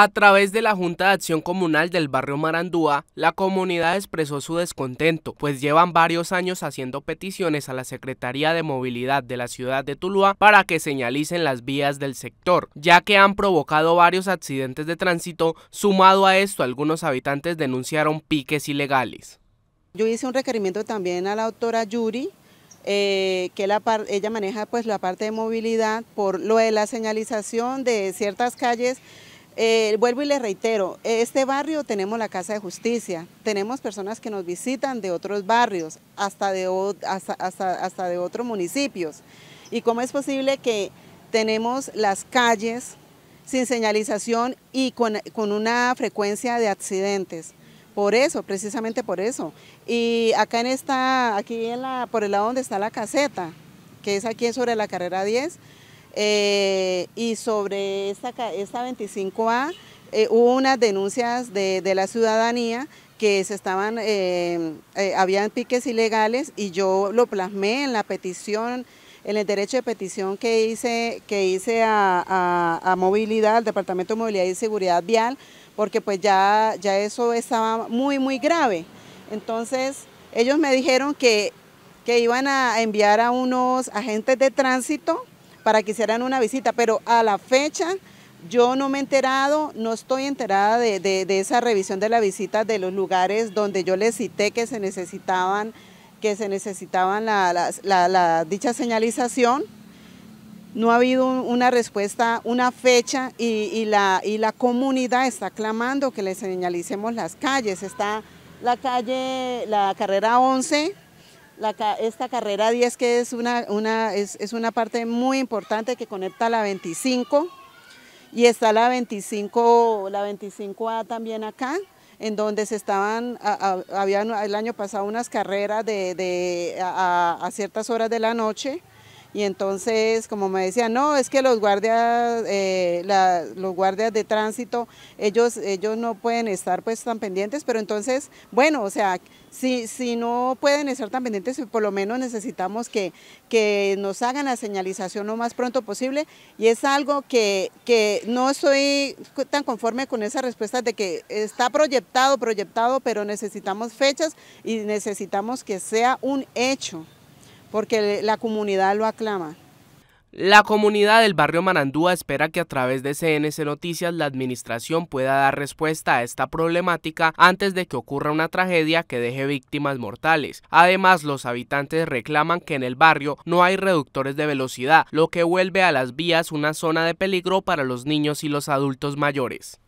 A través de la Junta de Acción Comunal del barrio Marandúa, la comunidad expresó su descontento, pues llevan varios años haciendo peticiones a la Secretaría de Movilidad de la ciudad de Tuluá para que señalicen las vías del sector, ya que han provocado varios accidentes de tránsito. Sumado a esto, algunos habitantes denunciaron piques ilegales. Yo hice un requerimiento también a la doctora Yuri, eh, que la ella maneja pues la parte de movilidad por lo de la señalización de ciertas calles eh, vuelvo y le reitero, este barrio tenemos la Casa de Justicia, tenemos personas que nos visitan de otros barrios, hasta de, hasta, hasta, hasta de otros municipios. ¿Y cómo es posible que tenemos las calles sin señalización y con, con una frecuencia de accidentes? Por eso, precisamente por eso. Y acá en esta, aquí en la, por el lado donde está la caseta, que es aquí sobre la carrera 10, eh, y sobre esta, esta 25A hubo unas denuncias de, la ciudadanía que se estaban, eh, eh, habían piques ilegales y yo lo plasmé en la petición, en el derecho de petición que hice, que hice a, movilidad, al Departamento de Movilidad y Seguridad Vial, porque pues ya, ya eso estaba muy, muy grave. Entonces, ellos me dijeron que, que iban a enviar a unos agentes de tránsito para que hicieran una visita, pero a la fecha yo no me he enterado, no estoy enterada de, esa revisión de la visita de los lugares donde yo les cité que se necesitaban, que se necesitaban la, dicha señalización. No ha habido una respuesta, una fecha y, y, la, comunidad está clamando que le señalicemos las calles. Está la calle, la carrera 11, esta carrera 10 que es una, una es, es, una parte muy importante que conecta la 25 y está la 25, la 25A también acá, en donde se estaban, habían el año pasado unas carreras de, a ciertas horas de la noche, y entonces como me decían, no, es que los guardias, eh, los guardias de tránsito, ellos, ellos no pueden estar pues tan pendientes, pero entonces, bueno, o sea, si, si no pueden estar tan pendientes, por lo menos necesitamos que, que nos hagan la señalización lo más pronto posible y es algo que, que no estoy tan conforme con esa respuesta de que está proyectado, proyectado, pero necesitamos fechas y necesitamos que sea un hecho porque la comunidad lo aclama. La comunidad del barrio Marandúa espera que a través de CNC Noticias la administración pueda dar respuesta a esta problemática antes de que ocurra una tragedia que deje víctimas mortales. Además, los habitantes reclaman que en el barrio no hay reductores de velocidad, lo que vuelve a las vías una zona de peligro para los niños y los adultos mayores.